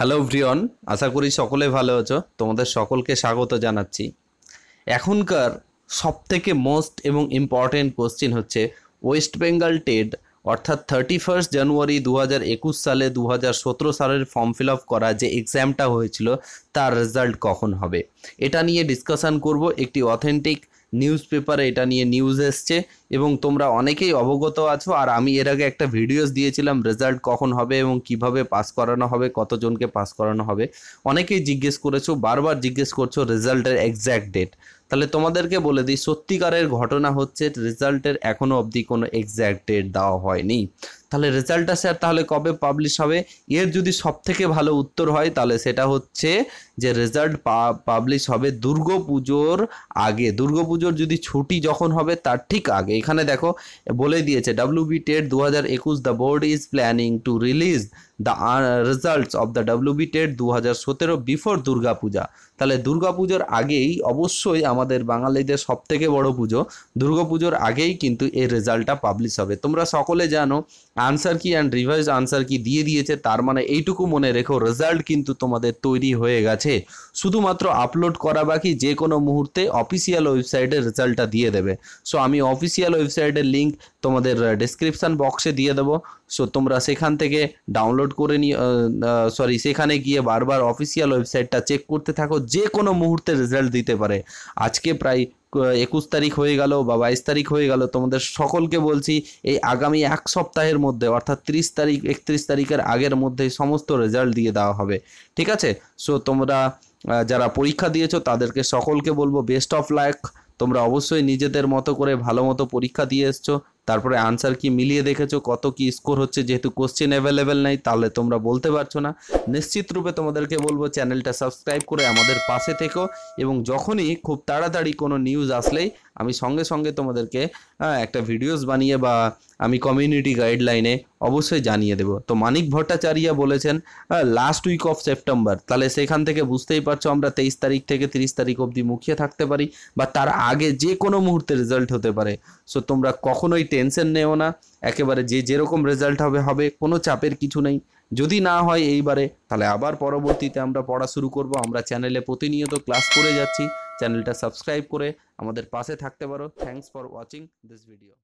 hello ভ্রিয়ন আশা করি সকলে ভালো আছো তোমাদের সকলকে স্বাগত জানাচ্ছি এখনকার সবথেকে মোস্ট এবং ইম্পর্টেন্ট কোশ্চিন হচ্ছে ওয়েস্ট বেঙ্গল টেড অর্থাৎ থার্টি ফার্স্ট জানুয়ারি দু হাজার একুশ সালে দু হাজার সতেরো সালের ফর্ম ফিল আপ করা যে এক্সামটা হয়েছিল তার রেজাল্ট কখন হবে এটা নিয়ে ডিসকাশান করব একটি অথেন্টিক নিউজ পেপারে এটা নিয়ে নিউজ এসছে এবং তোমরা অনেকেই অবগত আছো আর আমি এর আগে একটা ভিডিওস দিয়েছিলাম রেজাল্ট কখন হবে এবং কিভাবে পাস করানো হবে কতজনকে পাস করানো হবে অনেকেই জিজ্ঞেস করেছো বারবার জিজ্ঞেস করছো রেজাল্টের এক্স্যাক্ট ডেট তাহলে তোমাদেরকে বলে দিই সত্যিকারের ঘটনা হচ্ছে রেজাল্টের এখনও অবধি কোনো এক্স্যাক্ট ডেট দেওয়া হয়নি তাহলে রেজাল্টটা স্যার তাহলে কবে পাবলিশ হবে এর যদি সবথেকে ভালো উত্তর হয় তাহলে সেটা হচ্ছে যে রেজাল্ট পাবলিশ হবে দুর্গাপুজোর আগে দুর্গাপুজোর যদি ছুটি যখন হবে তার ঠিক আগে এখানে দেখো বলে দিয়েছে বি টেট দু হাজার একুশ the board is planning to release the results of the B TET দু হাজার সতেরো বিফোর দুর্গাপূজা তাহলে দুর্গাপুজোর আগেই অবশ্যই আমাদের বাঙালিদের সব থেকে বড়ো পুজো দুর্গাপুজোর আগেই কিন্তু এই রেজাল্টটা পাবলিশ হবে তোমরা সকলে জানো আনসার কি অ্যান্ড রিভাইজ আনসার কি দিয়ে দিয়েছে তার মানে এইটুকু মনে রেখো রেজাল্ট কিন্তু তোমাদের তৈরি হয়ে গেছে শুধুমাত্র আপলোড করা বাকি যে কোনো মুহূর্তে অফিসিয়াল ওয়েবসাইটে রেজাল্টটা দিয়ে দেবে সো আমি অফিসিয়াল অফিসিয়াল ওয়েবসাইটের লিঙ্ক তোমাদের ডিসক্রিপশান বক্সে দিয়ে দেবো সো তোমরা সেখান থেকে ডাউনলোড করে নিয়ে সরি সেখানে গিয়ে বারবার অফিসিয়াল ওয়েবসাইটটা চেক করতে থাকো যে কোনো মুহূর্তে রেজাল্ট দিতে পারে আজকে প্রায় একুশ তারিখ হয়ে গেল বা বাইশ তারিখ হয়ে গেল তোমাদের সকলকে বলছি এই আগামী এক সপ্তাহের মধ্যে অর্থাৎ ত্রিশ তারিখ একত্রিশ তারিখের আগের মধ্যে সমস্ত রেজাল্ট দিয়ে দেওয়া হবে ঠিক আছে সো তোমরা যারা পরীক্ষা দিয়েছো তাদেরকে সকলকে বলবো বেস্ট অফ লাইক তোমরা অবশ্যই নিজেদের মতো করে ভালো মতো পরীক্ষা দিয়ে এসছো তারপরে আনসার কি মিলিয়ে দেখেছো কত কি স্কোর হচ্ছে যেহেতু কোশ্চেন অ্যাভেলেবেল নেই তাহলে তোমরা বলতে পারছো না নিশ্চিত রূপে তোমাদেরকে বলবো চ্যানেলটা সাবস্ক্রাইব করে আমাদের পাশে থেকো এবং যখনই খুব তাড়াতাড়ি কোনো নিউজ আসলেই আমি সঙ্গে সঙ্গে তোমাদেরকে একটা ভিডিওস বানিয়ে বা আমি কমিউনিটি গাইডলাইনে অবশ্যই জানিয়ে দেব তো মানিক ভট্টাচার্য বলেছেন লাস্ট উইক অফ সেপ্টেম্বর তাহলে সেখান থেকে বুঝতেই পারছো আমরা তেইশ তারিখ থেকে তিরিশ তারিখ অবধি মুখিয়ে থাকতে পারি বা তার আগে যে কোনো মুহূর্তে রেজাল্ট হতে পারে সো তোমরা কখনোই টেনশন নেও না একেবারে যে যেরকম রেজাল্ট হবে হবে কোনো চাপের কিছু নেই যদি না হয় এইবারে তাহলে আবার পরবর্তীতে আমরা পড়া শুরু করব আমরা চ্যানেলে প্রতিনিয়ত ক্লাস করে যাচ্ছি চ্যানেলটা সাবস্ক্রাইব করে আমাদের পাশে থাকতে পারো thanks for watching this video